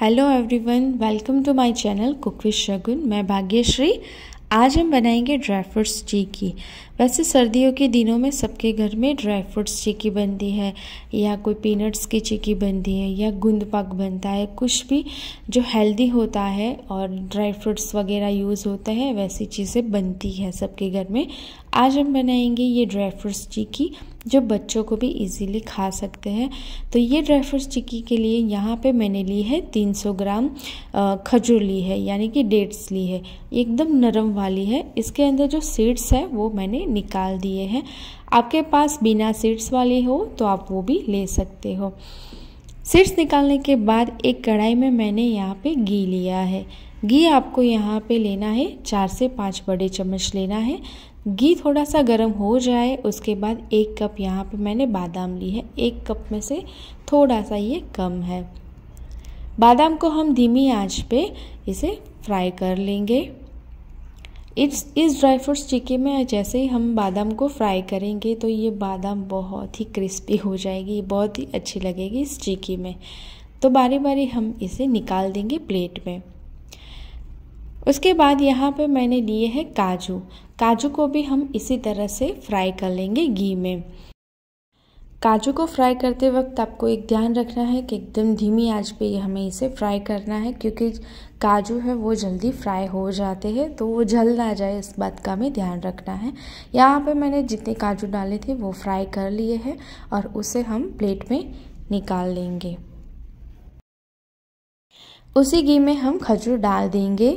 hello everyone welcome to my channel cook with Shagun मैं भाग्यश्री आज हम बनाएंगे ड्राई फ्रूट्स चीकी वैसे सर्दियों के दिनों में सबके घर में ड्राई फ्रूट्स चीकी बनती है या कोई पीनट्स की चीकी बनती है या गुंद पक बनता है कुछ भी जो हेल्दी होता है और ड्राई फ्रूट्स वगैरह यूज़ होता है वैसी चीज़ें बनती है सबके घर में आज हम बनाएंगे ये ड्राई फ्रूट्स चीकी जो बच्चों को भी इजीली खा सकते हैं तो ये ड्राई फ्रूट्स चिक्की के लिए यहाँ पे मैंने ली है 300 ग्राम खजूर ली है यानी कि डेट्स ली है एकदम नरम वाली है इसके अंदर जो सीड्स है वो मैंने निकाल दिए हैं आपके पास बिना सीड्स वाले हो तो आप वो भी ले सकते हो सीड्स निकालने के बाद एक कढ़ाई में मैंने यहाँ पे घी लिया है घी आपको यहाँ पे लेना है चार से पाँच बड़े चम्मच लेना है घी थोड़ा सा गर्म हो जाए उसके बाद एक कप यहाँ पे मैंने बादाम ली है एक कप में से थोड़ा सा ये कम है बादाम को हम धीमी आंच पे इसे फ्राई कर लेंगे इस इस ड्राई फ्रूट्स चिक्की में जैसे ही हम बादाम को फ्राई करेंगे तो ये बादाम बहुत ही क्रिस्पी हो जाएगी बहुत ही अच्छी लगेगी इस चिक्की में तो बारी बारी हम इसे निकाल देंगे प्लेट में उसके बाद यहाँ पे मैंने लिए हैं काजू काजू को भी हम इसी तरह से फ्राई कर लेंगे घी में काजू को फ्राई करते वक्त आपको एक ध्यान रखना है कि एकदम धीमी आंच पे हमें इसे फ्राई करना है क्योंकि काजू है वो जल्दी फ्राई हो जाते हैं तो वो जल ना जाए इस बात का हमें ध्यान रखना है यहाँ पे मैंने जितने काजू डाले थे वो फ्राई कर लिए हैं और उसे हम प्लेट में निकाल लेंगे उसी घी में हम खजूर डाल देंगे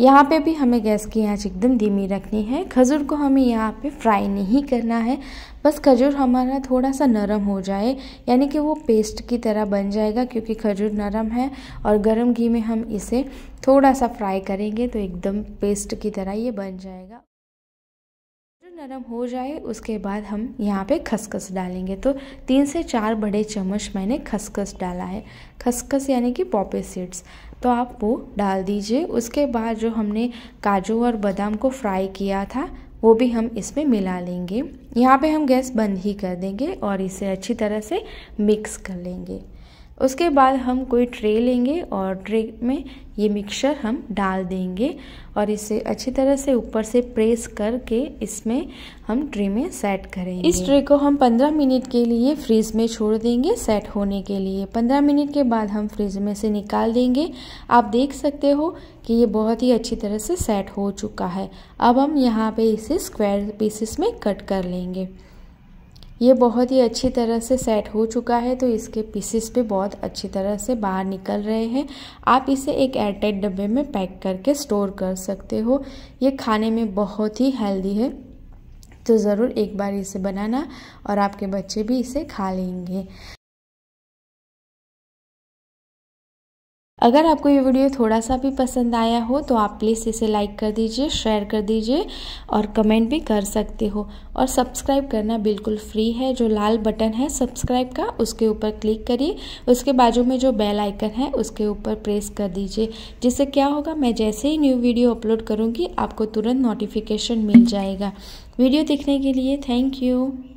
यहाँ पे भी हमें गैस की आँच एकदम धीमी रखनी है खजूर को हमें यहाँ पे फ्राई नहीं करना है बस खजूर हमारा थोड़ा सा नरम हो जाए यानी कि वो पेस्ट की तरह बन जाएगा क्योंकि खजूर नरम है और गर्म घी में हम इसे थोड़ा सा फ्राई करेंगे तो एकदम पेस्ट की तरह ये बन जाएगा नरम हो जाए उसके बाद हम यहाँ पे खसखस डालेंगे तो तीन से चार बड़े चम्मच मैंने खसखस डाला है खसखस यानी कि पॉपे सीड्स तो आप वो डाल दीजिए उसके बाद जो हमने काजू और बादाम को फ्राई किया था वो भी हम इसमें मिला लेंगे यहाँ पे हम गैस बंद ही कर देंगे और इसे अच्छी तरह से मिक्स कर लेंगे उसके बाद हम कोई ट्रे लेंगे और ट्रे में ये मिक्सचर हम डाल देंगे और इसे अच्छी तरह से ऊपर से प्रेस करके इसमें हम ट्रे में सेट करेंगे इस ट्रे को हम 15 मिनट के लिए फ्रीज में छोड़ देंगे सेट होने के लिए 15 मिनट के बाद हम फ्रिज में से निकाल देंगे आप देख सकते हो कि ये बहुत ही अच्छी तरह से सेट हो चुका है अब हम यहाँ पे इसे स्क्वायर पीसेस में कट कर लेंगे ये बहुत ही अच्छी तरह से सेट हो चुका है तो इसके पीसेस भी बहुत अच्छी तरह से बाहर निकल रहे हैं आप इसे एक एयरटाइट डब्बे में पैक करके स्टोर कर सकते हो ये खाने में बहुत ही हेल्दी है तो ज़रूर एक बार इसे बनाना और आपके बच्चे भी इसे खा लेंगे अगर आपको ये वीडियो थोड़ा सा भी पसंद आया हो तो आप प्लीज़ इसे लाइक कर दीजिए शेयर कर दीजिए और कमेंट भी कर सकते हो और सब्सक्राइब करना बिल्कुल फ्री है जो लाल बटन है सब्सक्राइब का उसके ऊपर क्लिक करिए उसके बाजू में जो बेल आइकन है उसके ऊपर प्रेस कर दीजिए जिससे क्या होगा मैं जैसे ही न्यू वीडियो अपलोड करूँगी आपको तुरंत नोटिफिकेशन मिल जाएगा वीडियो देखने के लिए थैंक यू